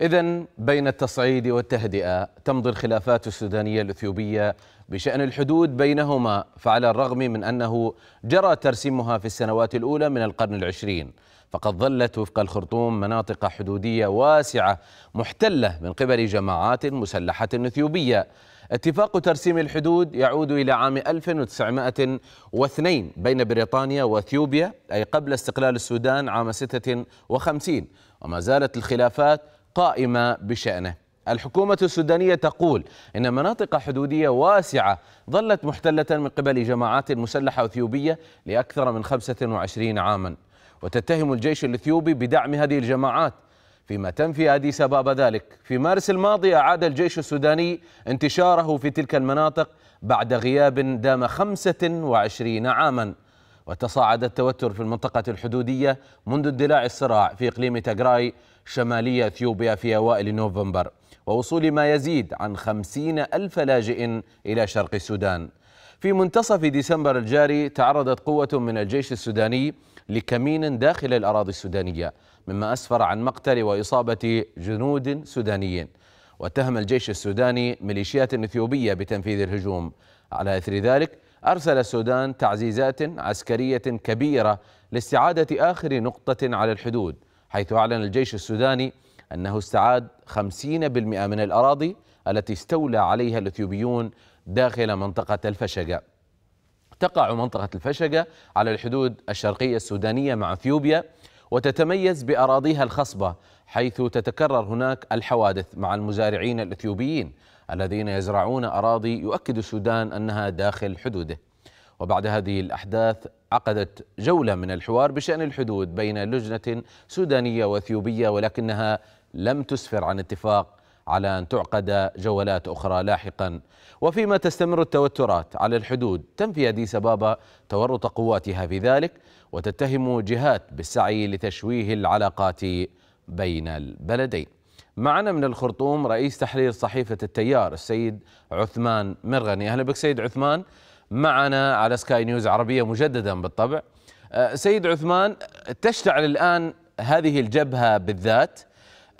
إذا بين التصعيد والتهدئة تمضي الخلافات السودانية الإثيوبية بشأن الحدود بينهما فعلى الرغم من أنه جرى ترسيمها في السنوات الأولى من القرن العشرين فقد ظلت وفق الخرطوم مناطق حدودية واسعة محتلة من قبل جماعات مسلحة إثيوبية اتفاق ترسيم الحدود يعود إلى عام 1902 بين بريطانيا وأثيوبيا أي قبل استقلال السودان عام 56 وما زالت الخلافات قائمة بشأنه الحكومة السودانية تقول إن مناطق حدودية واسعة ظلت محتلة من قبل جماعات مسلحة أثيوبية لأكثر من 25 عاما وتتهم الجيش الإثيوبي بدعم هذه الجماعات فيما تنفي أديس أبابا ذلك في مارس الماضي أعاد الجيش السوداني انتشاره في تلك المناطق بعد غياب دام 25 عاما وتصاعد التوتر في المنطقة الحدودية منذ اندلاع الصراع في إقليم تاغراي شمالي أثيوبيا في أوائل نوفمبر ووصول ما يزيد عن خمسين ألف لاجئ إلى شرق السودان في منتصف ديسمبر الجاري تعرضت قوة من الجيش السوداني لكمين داخل الأراضي السودانية مما أسفر عن مقتل وإصابة جنود سودانيين واتهم الجيش السوداني ميليشيات إثيوبية بتنفيذ الهجوم على إثر ذلك أرسل السودان تعزيزات عسكرية كبيرة لاستعادة آخر نقطة على الحدود حيث أعلن الجيش السوداني أنه استعاد 50% من الأراضي التي استولى عليها الإثيوبيون داخل منطقة الفشقة تقع منطقة الفشقة على الحدود الشرقية السودانية مع أثيوبيا وتتميز بأراضيها الخصبة حيث تتكرر هناك الحوادث مع المزارعين الإثيوبيين الذين يزرعون أراضي يؤكد السودان أنها داخل حدوده وبعد هذه الأحداث عقدت جولة من الحوار بشأن الحدود بين لجنة سودانية وأثيوبية ولكنها لم تسفر عن اتفاق على أن تعقد جولات أخرى لاحقا وفيما تستمر التوترات على الحدود تنفي أديس أبابا تورط قواتها في ذلك وتتهم جهات بالسعي لتشويه العلاقات بين البلدين معنا من الخرطوم رئيس تحرير صحيفة التيار السيد عثمان مرغني أهلا بك سيد عثمان معنا على سكاي نيوز عربية مجددا بالطبع آه، سيد عثمان تشتعل الآن هذه الجبهة بالذات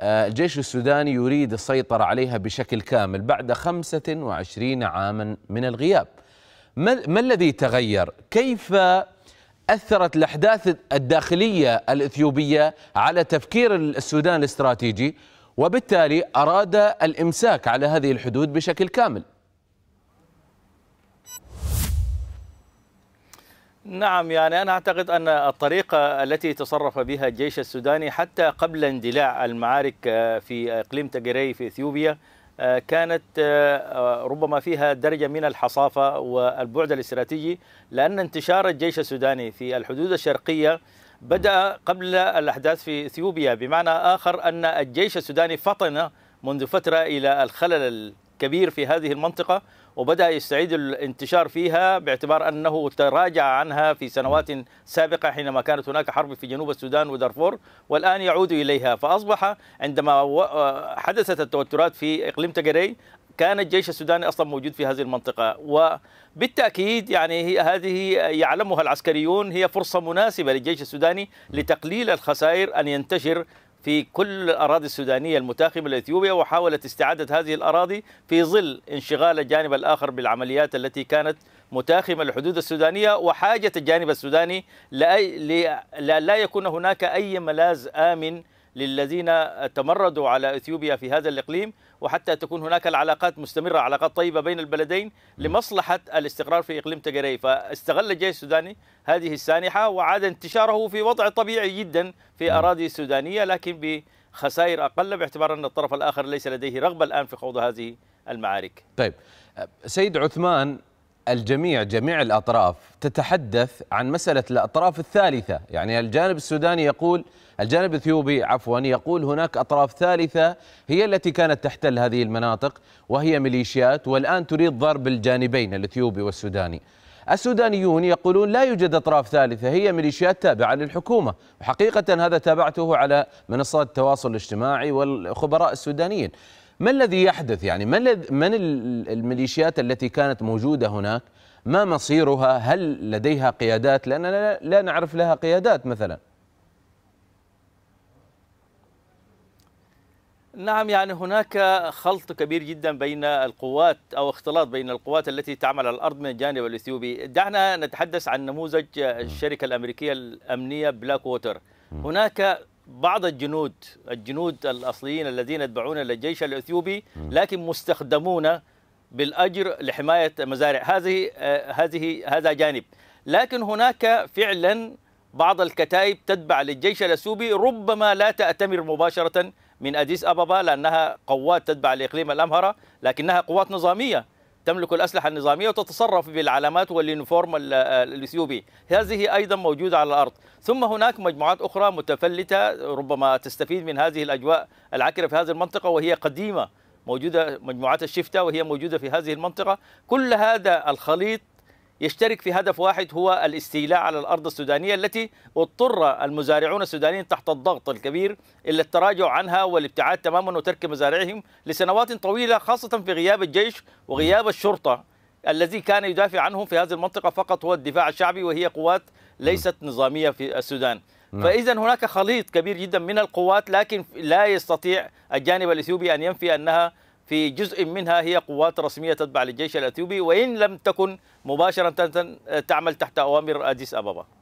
آه، الجيش السوداني يريد السيطرة عليها بشكل كامل بعد 25 عاما من الغياب ما الذي تغير؟ كيف أثرت الأحداث الداخلية الإثيوبية على تفكير السودان الاستراتيجي وبالتالي أراد الإمساك على هذه الحدود بشكل كامل نعم يعني أنا أعتقد أن الطريقة التي تصرف بها الجيش السوداني حتى قبل اندلاع المعارك آه، في إقليم تجري في إثيوبيا آه، كانت آه، ربما فيها درجة من الحصافة والبعد الاستراتيجي لأن انتشار الجيش السوداني في الحدود الشرقية بدأ قبل الأحداث في إثيوبيا بمعنى آخر أن الجيش السوداني فطن منذ فترة إلى الخلل الكبير في هذه المنطقة وبدأ يستعيد الانتشار فيها باعتبار أنه تراجع عنها في سنوات سابقة حينما كانت هناك حرب في جنوب السودان ودارفور والآن يعود إليها فأصبح عندما آه، حدثت التوترات في إقليم تجري كان الجيش السوداني اصلا موجود في هذه المنطقه وبالتاكيد يعني هي هذه يعلمها العسكريون هي فرصه مناسبه للجيش السوداني لتقليل الخسائر ان ينتشر في كل الأراضي السودانية المتاخمة لإثيوبيا وحاولت استعادة هذه الأراضي في ظل انشغال الجانب الآخر بالعمليات التي كانت متاخمة للحدود السودانية وحاجة الجانب السوداني لأ لا يكون هناك أي ملاذ آمن للذين تمردوا على اثيوبيا في هذا الاقليم وحتى تكون هناك العلاقات مستمره علاقات طيبه بين البلدين لمصلحه الاستقرار في اقليم تجري فاستغل الجيش السوداني هذه السانحه وعاد انتشاره في وضع طبيعي جدا في اراضي السودانيه لكن بخسائر اقل باعتبار ان الطرف الاخر ليس لديه رغبه الان في خوض هذه المعارك. طيب سيد عثمان الجميع جميع الأطراف تتحدث عن مسألة الأطراف الثالثة يعني الجانب السوداني يقول الجانب الإثيوبي عفوا يقول هناك أطراف ثالثة هي التي كانت تحتل هذه المناطق وهي ميليشيات والآن تريد ضرب الجانبين الإثيوبي والسوداني السودانيون يقولون لا يوجد أطراف ثالثة هي ميليشيات تابعة للحكومة وحقيقة هذا تابعته على منصات التواصل الاجتماعي والخبراء السودانيين ما الذي يحدث يعني ما من الميليشيات التي كانت موجودة هناك ما مصيرها هل لديها قيادات لأننا لا نعرف لها قيادات مثلا نعم يعني هناك خلط كبير جدا بين القوات او اختلاط بين القوات التي تعمل على الارض من الجانب الاثيوبي، دعنا نتحدث عن نموذج الشركه الامريكيه الامنيه بلاك ووتر. هناك بعض الجنود الجنود الأصليين الذين يتبعون للجيش الأثيوبي لكن مستخدمون بالأجر لحماية مزارع هذه هذه هذا جانب لكن هناك فعلا بعض الكتائب تتبع للجيش الأثيوبي ربما لا تأتمر مباشرة من أديس أبابا لأنها قوات تتبع لإقليم الأمهرة لكنها قوات نظامية تملك الأسلحة النظامية وتتصرف بالعلامات واليونيفورم الإثيوبي هذه أيضا موجودة على الأرض ثم هناك مجموعات أخرى متفلتة ربما تستفيد من هذه الأجواء العكرة في هذه المنطقة وهي قديمة موجودة مجموعات الشفتة وهي موجودة في هذه المنطقة كل هذا الخليط يشترك في هدف واحد هو الاستيلاء على الأرض السودانية التي اضطر المزارعون السودانيين تحت الضغط الكبير إلى التراجع عنها والابتعاد تماما وترك مزارعهم لسنوات طويلة خاصة في غياب الجيش وغياب الشرطة الذي كان يدافع عنهم في هذه المنطقة فقط هو الدفاع الشعبي وهي قوات ليست نظامية في السودان نعم. فإذا هناك خليط كبير جدا من القوات لكن لا يستطيع الجانب الإثيوبي أن ينفي أنها في جزء منها هي قوات رسمية تتبع للجيش الأثيوبي وإن لم تكن مباشرة آه، تعمل تحت أوامر أديس أبابا